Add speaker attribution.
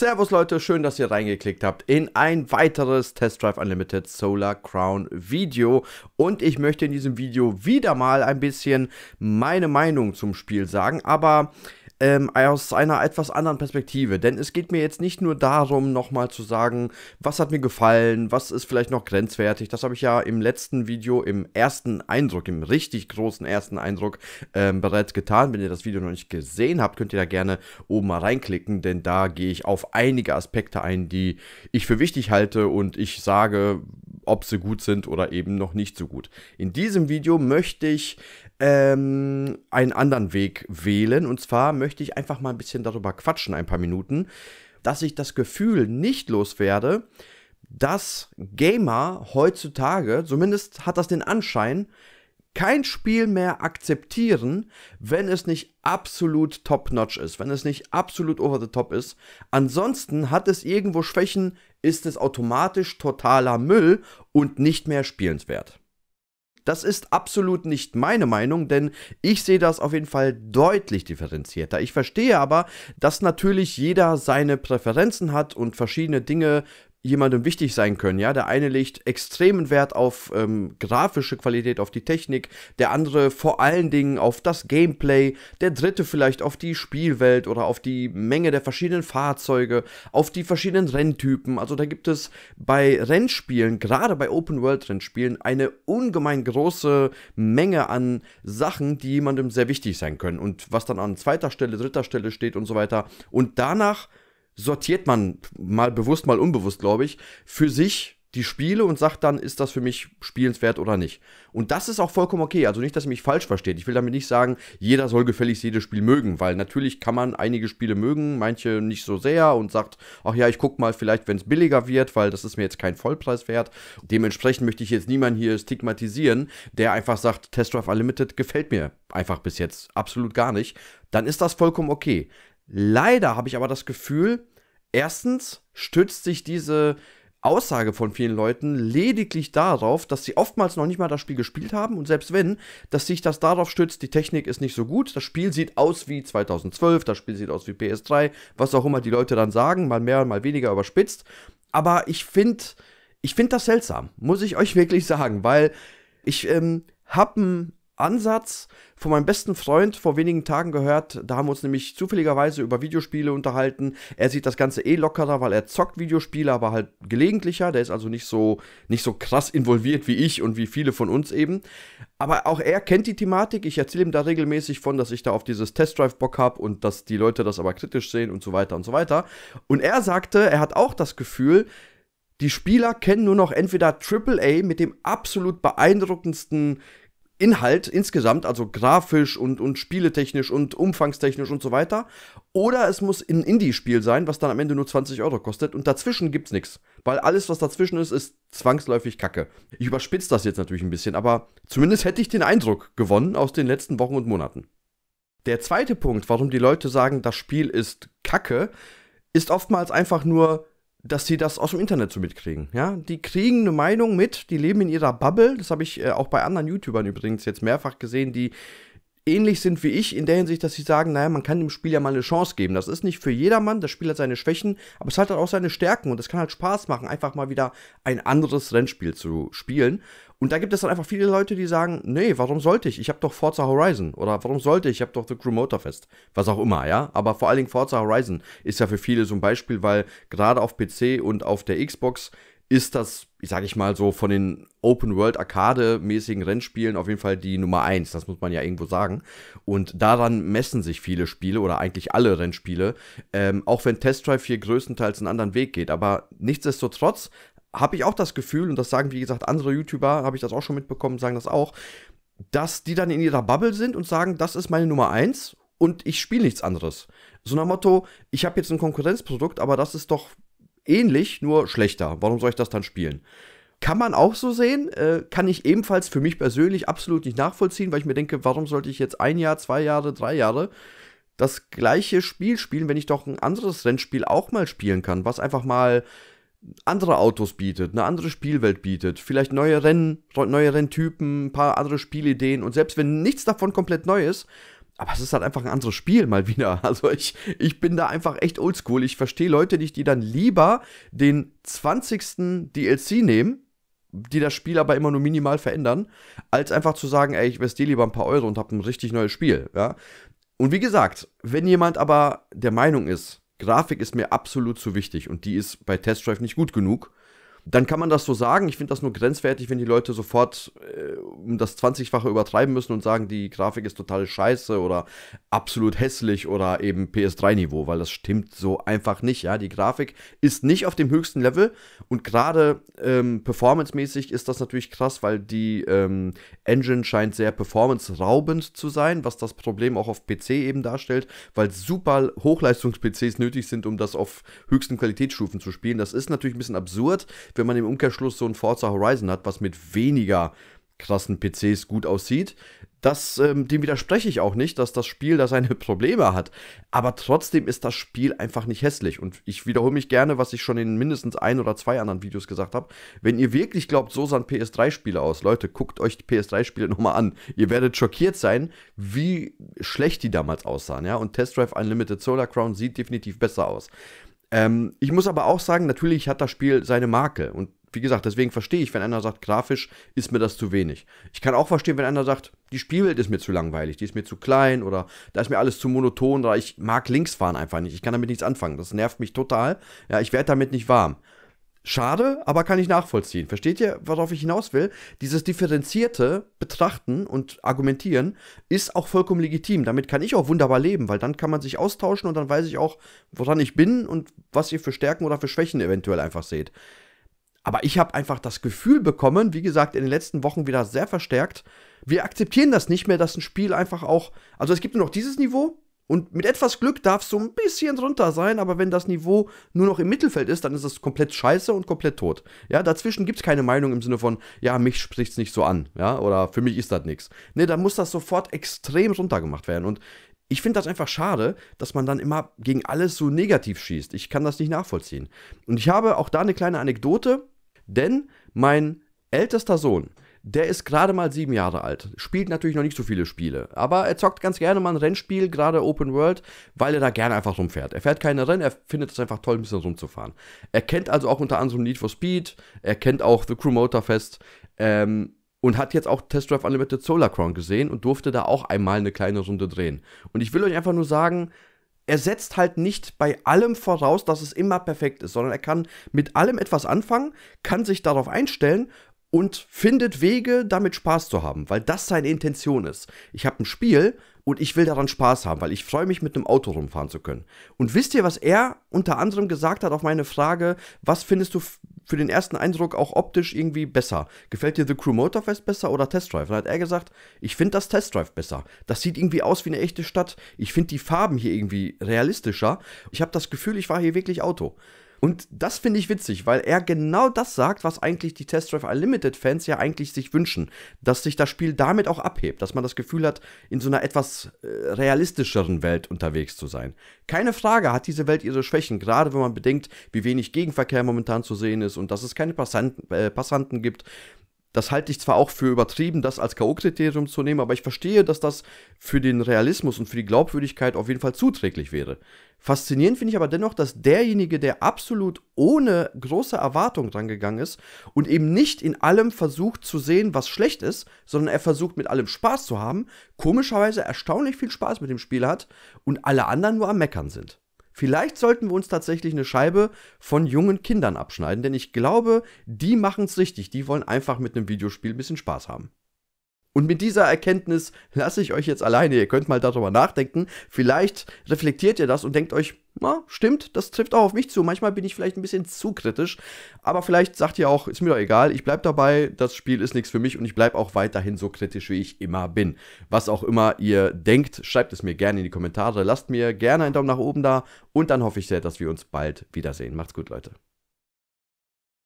Speaker 1: Servus Leute, schön, dass ihr reingeklickt habt in ein weiteres Test Drive Unlimited Solar Crown Video und ich möchte in diesem Video wieder mal ein bisschen meine Meinung zum Spiel sagen, aber ähm, aus einer etwas anderen Perspektive. Denn es geht mir jetzt nicht nur darum, nochmal zu sagen, was hat mir gefallen, was ist vielleicht noch grenzwertig. Das habe ich ja im letzten Video, im ersten Eindruck, im richtig großen ersten Eindruck ähm, bereits getan. Wenn ihr das Video noch nicht gesehen habt, könnt ihr da gerne oben mal reinklicken, denn da gehe ich auf einige Aspekte ein, die ich für wichtig halte und ich sage, ob sie gut sind oder eben noch nicht so gut. In diesem Video möchte ich ähm, einen anderen Weg wählen und zwar möchte ich einfach mal ein bisschen darüber quatschen, ein paar Minuten, dass ich das Gefühl nicht loswerde, dass Gamer heutzutage, zumindest hat das den Anschein, kein Spiel mehr akzeptieren, wenn es nicht absolut top-notch ist, wenn es nicht absolut over the top ist. Ansonsten hat es irgendwo Schwächen, ist es automatisch totaler Müll und nicht mehr spielenswert. Das ist absolut nicht meine Meinung, denn ich sehe das auf jeden Fall deutlich differenzierter. Ich verstehe aber, dass natürlich jeder seine Präferenzen hat und verschiedene Dinge jemandem wichtig sein können. Ja, der eine legt extremen Wert auf ähm, grafische Qualität, auf die Technik, der andere vor allen Dingen auf das Gameplay, der dritte vielleicht auf die Spielwelt oder auf die Menge der verschiedenen Fahrzeuge, auf die verschiedenen Renntypen. Also da gibt es bei Rennspielen, gerade bei Open-World-Rennspielen, eine ungemein große Menge an Sachen, die jemandem sehr wichtig sein können und was dann an zweiter Stelle, dritter Stelle steht und so weiter. Und danach sortiert man mal bewusst, mal unbewusst, glaube ich, für sich die Spiele und sagt dann, ist das für mich spielenswert oder nicht. Und das ist auch vollkommen okay. Also nicht, dass ihr mich falsch versteht. Ich will damit nicht sagen, jeder soll gefälligst jedes Spiel mögen, weil natürlich kann man einige Spiele mögen, manche nicht so sehr und sagt, ach ja, ich guck mal vielleicht, wenn es billiger wird, weil das ist mir jetzt kein Vollpreis wert. Dementsprechend möchte ich jetzt niemanden hier stigmatisieren, der einfach sagt, Test Drive Unlimited gefällt mir einfach bis jetzt absolut gar nicht. Dann ist das vollkommen okay. Leider habe ich aber das Gefühl, Erstens stützt sich diese Aussage von vielen Leuten lediglich darauf, dass sie oftmals noch nicht mal das Spiel gespielt haben und selbst wenn, dass sich das darauf stützt, die Technik ist nicht so gut, das Spiel sieht aus wie 2012, das Spiel sieht aus wie PS3, was auch immer die Leute dann sagen, mal mehr, mal weniger überspitzt. Aber ich finde, ich finde das seltsam, muss ich euch wirklich sagen, weil ich ähm, habe ein Ansatz von meinem besten Freund vor wenigen Tagen gehört. Da haben wir uns nämlich zufälligerweise über Videospiele unterhalten. Er sieht das Ganze eh lockerer, weil er zockt Videospiele, aber halt gelegentlicher. Der ist also nicht so, nicht so krass involviert wie ich und wie viele von uns eben. Aber auch er kennt die Thematik. Ich erzähle ihm da regelmäßig von, dass ich da auf dieses Testdrive Bock habe und dass die Leute das aber kritisch sehen und so weiter und so weiter. Und er sagte, er hat auch das Gefühl, die Spieler kennen nur noch entweder AAA mit dem absolut beeindruckendsten Inhalt insgesamt, also grafisch und, und spieletechnisch und umfangstechnisch und so weiter. Oder es muss ein Indie-Spiel sein, was dann am Ende nur 20 Euro kostet und dazwischen gibt's nichts. Weil alles, was dazwischen ist, ist zwangsläufig Kacke. Ich überspitze das jetzt natürlich ein bisschen, aber zumindest hätte ich den Eindruck gewonnen aus den letzten Wochen und Monaten. Der zweite Punkt, warum die Leute sagen, das Spiel ist Kacke, ist oftmals einfach nur, dass sie das aus dem Internet so mitkriegen. Ja? Die kriegen eine Meinung mit, die leben in ihrer Bubble. Das habe ich äh, auch bei anderen YouTubern übrigens jetzt mehrfach gesehen, die ähnlich sind wie ich in der Hinsicht, dass sie sagen, naja, man kann dem Spiel ja mal eine Chance geben. Das ist nicht für jedermann, das Spiel hat seine Schwächen, aber es hat halt auch seine Stärken und es kann halt Spaß machen, einfach mal wieder ein anderes Rennspiel zu spielen. Und da gibt es dann einfach viele Leute, die sagen, nee, warum sollte ich? Ich habe doch Forza Horizon. Oder warum sollte ich? Ich habe doch The Crew Motorfest. Was auch immer, ja. Aber vor allen Dingen Forza Horizon ist ja für viele so ein Beispiel, weil gerade auf PC und auf der Xbox ist das, sage ich mal so, von den Open World Arcade-mäßigen Rennspielen auf jeden Fall die Nummer 1. Das muss man ja irgendwo sagen. Und daran messen sich viele Spiele oder eigentlich alle Rennspiele. Ähm, auch wenn Test Drive hier größtenteils einen anderen Weg geht. Aber nichtsdestotrotz habe ich auch das Gefühl, und das sagen, wie gesagt, andere YouTuber, habe ich das auch schon mitbekommen, sagen das auch, dass die dann in ihrer Bubble sind und sagen, das ist meine Nummer 1 und ich spiele nichts anderes. So nach Motto, ich habe jetzt ein Konkurrenzprodukt, aber das ist doch ähnlich, nur schlechter. Warum soll ich das dann spielen? Kann man auch so sehen, äh, kann ich ebenfalls für mich persönlich absolut nicht nachvollziehen, weil ich mir denke, warum sollte ich jetzt ein Jahr, zwei Jahre, drei Jahre das gleiche Spiel spielen, wenn ich doch ein anderes Rennspiel auch mal spielen kann, was einfach mal andere Autos bietet, eine andere Spielwelt bietet, vielleicht neue Rennen, neue Renntypen, ein paar andere Spielideen und selbst wenn nichts davon komplett neu ist, aber es ist halt einfach ein anderes Spiel mal wieder. Also ich, ich bin da einfach echt oldschool. Ich verstehe Leute nicht, die dann lieber den 20. DLC nehmen, die das Spiel aber immer nur minimal verändern, als einfach zu sagen, ey, ich investiere lieber ein paar Euro und habe ein richtig neues Spiel. Ja? Und wie gesagt, wenn jemand aber der Meinung ist, Grafik ist mir absolut zu wichtig und die ist bei Test Drive nicht gut genug, dann kann man das so sagen. Ich finde das nur grenzwertig, wenn die Leute sofort äh, um das 20-fache übertreiben müssen und sagen, die Grafik ist total scheiße oder absolut hässlich oder eben PS3-Niveau, weil das stimmt so einfach nicht. Ja, die Grafik ist nicht auf dem höchsten Level und gerade ähm, performancemäßig ist das natürlich krass, weil die ähm, Engine scheint sehr performance-raubend zu sein, was das Problem auch auf PC eben darstellt, weil super Hochleistungs-PCs nötig sind, um das auf höchsten Qualitätsstufen zu spielen. Das ist natürlich ein bisschen absurd wenn man im Umkehrschluss so ein Forza Horizon hat, was mit weniger krassen PCs gut aussieht. Das, ähm, dem widerspreche ich auch nicht, dass das Spiel da seine Probleme hat. Aber trotzdem ist das Spiel einfach nicht hässlich. Und ich wiederhole mich gerne, was ich schon in mindestens ein oder zwei anderen Videos gesagt habe. Wenn ihr wirklich glaubt, so sahen PS3-Spiele aus, Leute, guckt euch die PS3-Spiele nochmal an. Ihr werdet schockiert sein, wie schlecht die damals aussahen. Ja? Und Test Drive Unlimited Solar Crown sieht definitiv besser aus. Ähm, ich muss aber auch sagen, natürlich hat das Spiel seine Marke. Und wie gesagt, deswegen verstehe ich, wenn einer sagt, grafisch ist mir das zu wenig. Ich kann auch verstehen, wenn einer sagt, die Spielwelt ist mir zu langweilig, die ist mir zu klein oder da ist mir alles zu monoton oder ich mag links fahren einfach nicht. Ich kann damit nichts anfangen. Das nervt mich total. Ja, ich werde damit nicht warm. Schade, aber kann ich nachvollziehen. Versteht ihr, worauf ich hinaus will? Dieses differenzierte Betrachten und Argumentieren ist auch vollkommen legitim. Damit kann ich auch wunderbar leben, weil dann kann man sich austauschen und dann weiß ich auch, woran ich bin und was ihr für Stärken oder für Schwächen eventuell einfach seht. Aber ich habe einfach das Gefühl bekommen, wie gesagt, in den letzten Wochen wieder sehr verstärkt, wir akzeptieren das nicht mehr, dass ein Spiel einfach auch. Also es gibt nur noch dieses Niveau, und mit etwas Glück darfst du ein bisschen drunter sein, aber wenn das Niveau nur noch im Mittelfeld ist, dann ist es komplett scheiße und komplett tot. Ja, dazwischen gibt es keine Meinung im Sinne von, ja, mich spricht es nicht so an, ja, oder für mich ist das nichts. Nee, dann muss das sofort extrem runtergemacht werden. Und ich finde das einfach schade, dass man dann immer gegen alles so negativ schießt. Ich kann das nicht nachvollziehen. Und ich habe auch da eine kleine Anekdote, denn mein ältester Sohn, der ist gerade mal sieben Jahre alt, spielt natürlich noch nicht so viele Spiele, aber er zockt ganz gerne mal ein Rennspiel, gerade Open World, weil er da gerne einfach rumfährt. Er fährt keine Rennen, er findet es einfach toll, ein bisschen rumzufahren. Er kennt also auch unter anderem Need for Speed, er kennt auch The Crew Motorfest ähm, und hat jetzt auch Test Drive Unlimited Solar Crown gesehen und durfte da auch einmal eine kleine Runde drehen. Und ich will euch einfach nur sagen, er setzt halt nicht bei allem voraus, dass es immer perfekt ist, sondern er kann mit allem etwas anfangen, kann sich darauf einstellen und findet Wege, damit Spaß zu haben, weil das seine Intention ist. Ich habe ein Spiel und ich will daran Spaß haben, weil ich freue mich, mit einem Auto rumfahren zu können. Und wisst ihr, was er unter anderem gesagt hat auf meine Frage, was findest du für den ersten Eindruck auch optisch irgendwie besser? Gefällt dir The Crew Motorfest besser oder Test Drive? Dann hat er gesagt, ich finde das Test Drive besser. Das sieht irgendwie aus wie eine echte Stadt. Ich finde die Farben hier irgendwie realistischer. Ich habe das Gefühl, ich war hier wirklich Auto. Und das finde ich witzig, weil er genau das sagt, was eigentlich die Test Drive Unlimited Fans ja eigentlich sich wünschen, dass sich das Spiel damit auch abhebt, dass man das Gefühl hat, in so einer etwas äh, realistischeren Welt unterwegs zu sein. Keine Frage hat diese Welt ihre Schwächen, gerade wenn man bedenkt, wie wenig Gegenverkehr momentan zu sehen ist und dass es keine Passanten, äh, Passanten gibt, das halte ich zwar auch für übertrieben, das als K.O.-Kriterium zu nehmen, aber ich verstehe, dass das für den Realismus und für die Glaubwürdigkeit auf jeden Fall zuträglich wäre. Faszinierend finde ich aber dennoch, dass derjenige, der absolut ohne große Erwartung rangegangen ist und eben nicht in allem versucht zu sehen, was schlecht ist, sondern er versucht mit allem Spaß zu haben, komischerweise erstaunlich viel Spaß mit dem Spiel hat und alle anderen nur am Meckern sind. Vielleicht sollten wir uns tatsächlich eine Scheibe von jungen Kindern abschneiden, denn ich glaube, die machen es richtig. Die wollen einfach mit einem Videospiel ein bisschen Spaß haben. Und mit dieser Erkenntnis lasse ich euch jetzt alleine. Ihr könnt mal darüber nachdenken. Vielleicht reflektiert ihr das und denkt euch, na, stimmt, das trifft auch auf mich zu. Manchmal bin ich vielleicht ein bisschen zu kritisch, aber vielleicht sagt ihr auch, ist mir doch egal, ich bleib dabei, das Spiel ist nichts für mich und ich bleib auch weiterhin so kritisch, wie ich immer bin. Was auch immer ihr denkt, schreibt es mir gerne in die Kommentare, lasst mir gerne einen Daumen nach oben da und dann hoffe ich sehr, dass wir uns bald wiedersehen. Macht's gut, Leute.